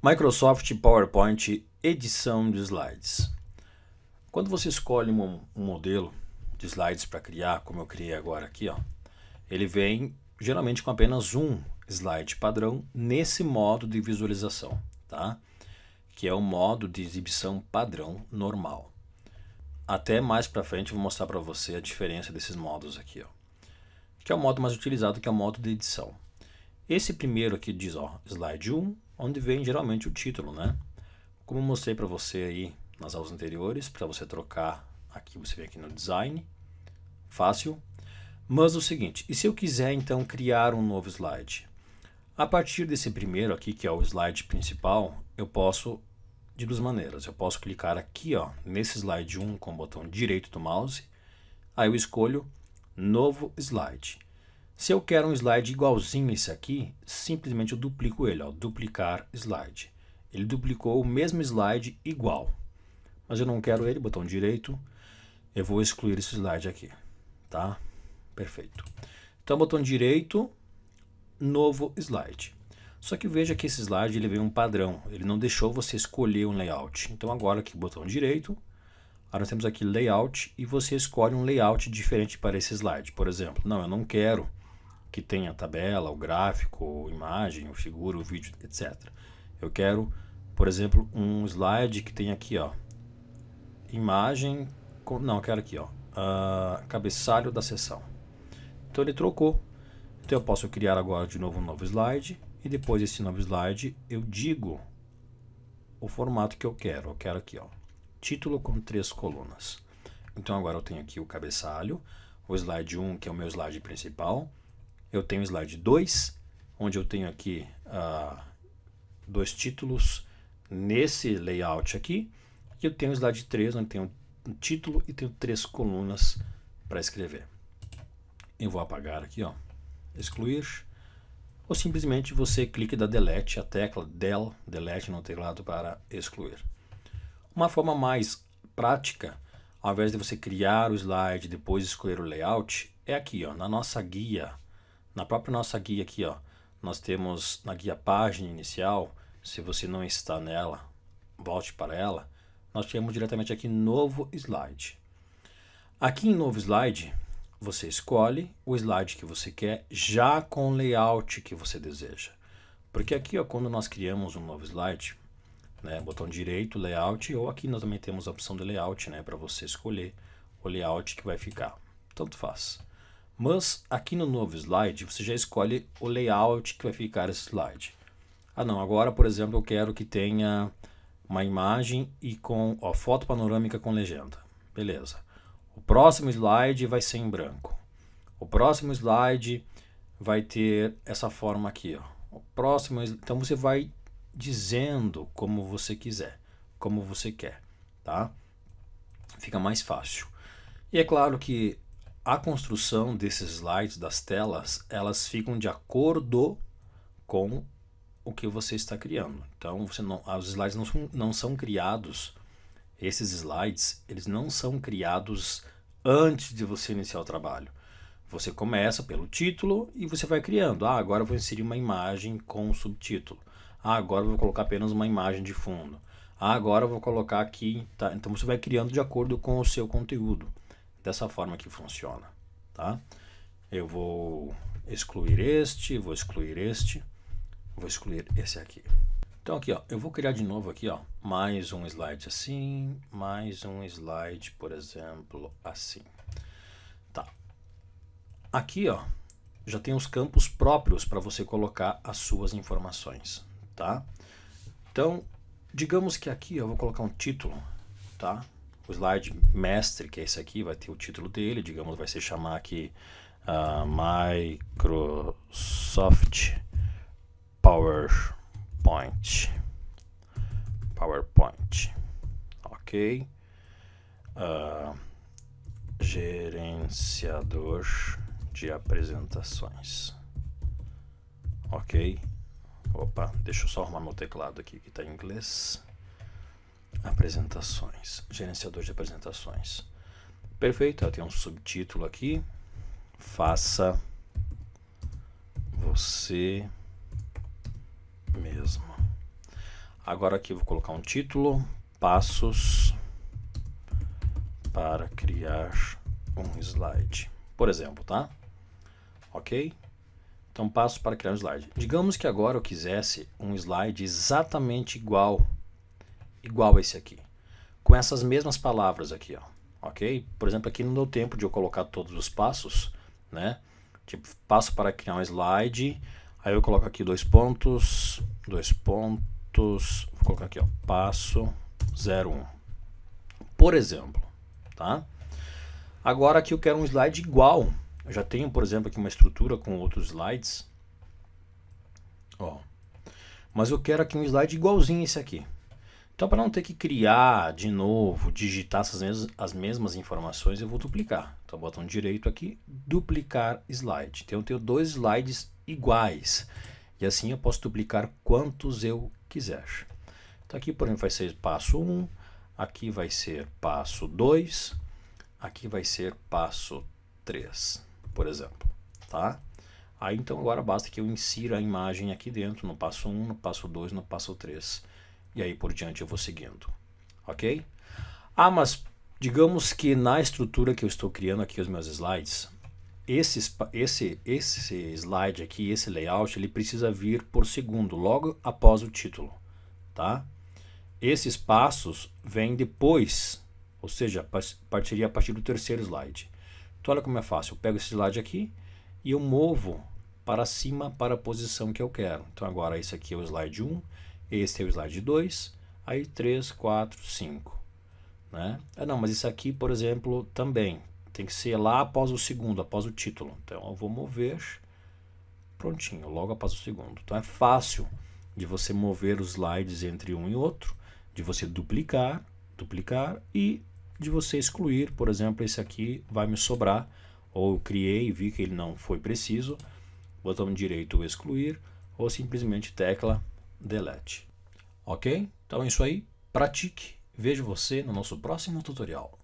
Microsoft PowerPoint edição de slides. Quando você escolhe um, um modelo de slides para criar, como eu criei agora aqui, ó, ele vem geralmente com apenas um slide padrão nesse modo de visualização, tá? que é o modo de exibição padrão normal. Até mais para frente eu vou mostrar para você a diferença desses modos aqui, ó, que é o modo mais utilizado, que é o modo de edição. Esse primeiro aqui diz ó, slide 1, onde vem geralmente o título, né? Como eu mostrei para você aí nas aulas anteriores, para você trocar aqui, você vem aqui no design, fácil. Mas o seguinte, e se eu quiser então criar um novo slide? A partir desse primeiro aqui, que é o slide principal, eu posso de duas maneiras. Eu posso clicar aqui, ó, nesse slide 1 com o botão direito do mouse, aí eu escolho novo slide. Se eu quero um slide igualzinho esse aqui, simplesmente eu duplico ele, ó, duplicar slide. Ele duplicou o mesmo slide igual. Mas eu não quero ele, botão direito, eu vou excluir esse slide aqui, tá? Perfeito. Então, botão direito, novo slide. Só que veja que esse slide ele veio um padrão, ele não deixou você escolher um layout. Então agora aqui botão direito, agora nós temos aqui layout e você escolhe um layout diferente para esse slide. Por exemplo, não, eu não quero que tenha tabela, o gráfico, imagem, a figura, o vídeo, etc. Eu quero, por exemplo, um slide que tenha aqui, ó, imagem, com, não, eu quero aqui, ó, uh, cabeçalho da sessão. Então ele trocou. Então eu posso criar agora de novo um novo slide e depois desse novo slide eu digo o formato que eu quero. Eu quero aqui, ó, título com três colunas. Então agora eu tenho aqui o cabeçalho, o slide 1, que é o meu slide principal, eu tenho o slide 2, onde eu tenho aqui uh, dois títulos nesse layout aqui, e eu tenho o slide 3, onde tenho um título e tenho três colunas para escrever. Eu vou apagar aqui, ó, excluir, ou simplesmente você clique dá delete, a tecla del, delete no teclado para excluir. Uma forma mais prática, ao invés de você criar o slide e depois escolher o layout, é aqui, ó, na nossa guia na própria nossa guia aqui, ó, nós temos na guia página inicial, se você não está nela, volte para ela, nós temos diretamente aqui novo slide. Aqui em novo slide, você escolhe o slide que você quer já com o layout que você deseja. Porque aqui, ó, quando nós criamos um novo slide, né, botão direito, layout, ou aqui nós também temos a opção de layout, né, para você escolher o layout que vai ficar. Tanto faz. Mas aqui no novo slide, você já escolhe o layout que vai ficar esse slide. Ah não, agora por exemplo eu quero que tenha uma imagem e com a foto panorâmica com legenda. Beleza. O próximo slide vai ser em branco. O próximo slide vai ter essa forma aqui. Ó. O próximo, então você vai dizendo como você quiser, como você quer, tá? Fica mais fácil. E é claro que a construção desses slides, das telas, elas ficam de acordo com o que você está criando. Então, você não, ah, os slides não, não são criados, esses slides, eles não são criados antes de você iniciar o trabalho. Você começa pelo título e você vai criando. Ah, agora eu vou inserir uma imagem com o subtítulo. Ah, agora eu vou colocar apenas uma imagem de fundo. Ah, agora eu vou colocar aqui. Tá? Então você vai criando de acordo com o seu conteúdo dessa forma que funciona, tá? Eu vou excluir este, vou excluir este, vou excluir esse aqui. Então aqui, ó, eu vou criar de novo aqui, ó, mais um slide assim, mais um slide, por exemplo, assim. Tá. Aqui, ó, já tem os campos próprios para você colocar as suas informações, tá? Então, digamos que aqui eu vou colocar um título, tá? o slide mestre, que é esse aqui, vai ter o título dele, digamos, vai se chamar aqui uh, Microsoft PowerPoint. PowerPoint. Ok. Uh, gerenciador de apresentações. Ok. Opa, deixa eu só arrumar meu teclado aqui que está em inglês. Apresentações. Gerenciador de apresentações. Perfeito, eu tem um subtítulo aqui. Faça você mesmo. Agora aqui vou colocar um título: Passos para criar um slide. Por exemplo, tá? Ok? Então, passo para criar um slide. Digamos que agora eu quisesse um slide exatamente igual igual a esse aqui. Com essas mesmas palavras aqui, ó. Ok? Por exemplo, aqui não deu tempo de eu colocar todos os passos, né? Tipo, passo para criar um slide. Aí eu coloco aqui dois pontos, dois pontos. Vou colocar aqui, ó. Passo 01. Por exemplo, tá? Agora aqui eu quero um slide igual. Eu já tenho, por exemplo, aqui uma estrutura com outros slides. Ó. Mas eu quero aqui um slide igualzinho esse aqui. Então, para não ter que criar de novo, digitar essas as mesmas informações, eu vou duplicar. Então, botão direito aqui, duplicar slide. Então, eu tenho dois slides iguais. E assim eu posso duplicar quantos eu quiser. Então, aqui, por exemplo, vai ser passo 1, aqui vai ser passo 2, aqui vai ser passo 3, por exemplo. Tá? Aí, então, agora basta que eu insira a imagem aqui dentro, no passo 1, no passo 2, no passo 3. E aí por diante eu vou seguindo. Ok? Ah, mas digamos que na estrutura que eu estou criando aqui os meus slides, esse, esse, esse slide aqui, esse layout, ele precisa vir por segundo, logo após o título. Tá? Esses passos vêm depois, ou seja, partiria a partir do terceiro slide. Então olha como é fácil, eu pego esse slide aqui e eu movo para cima para a posição que eu quero. Então agora esse aqui é o slide 1, este é o slide 2, aí 3, 4, 5. Né? Ah, não, mas isso aqui, por exemplo, também tem que ser lá após o segundo, após o título. Então eu vou mover, prontinho, logo após o segundo. Então é fácil de você mover os slides entre um e outro, de você duplicar, duplicar e de você excluir, por exemplo, esse aqui vai me sobrar, ou eu criei e vi que ele não foi preciso, botão direito excluir, ou simplesmente tecla delete. Ok? Então é isso aí. Pratique. Vejo você no nosso próximo tutorial.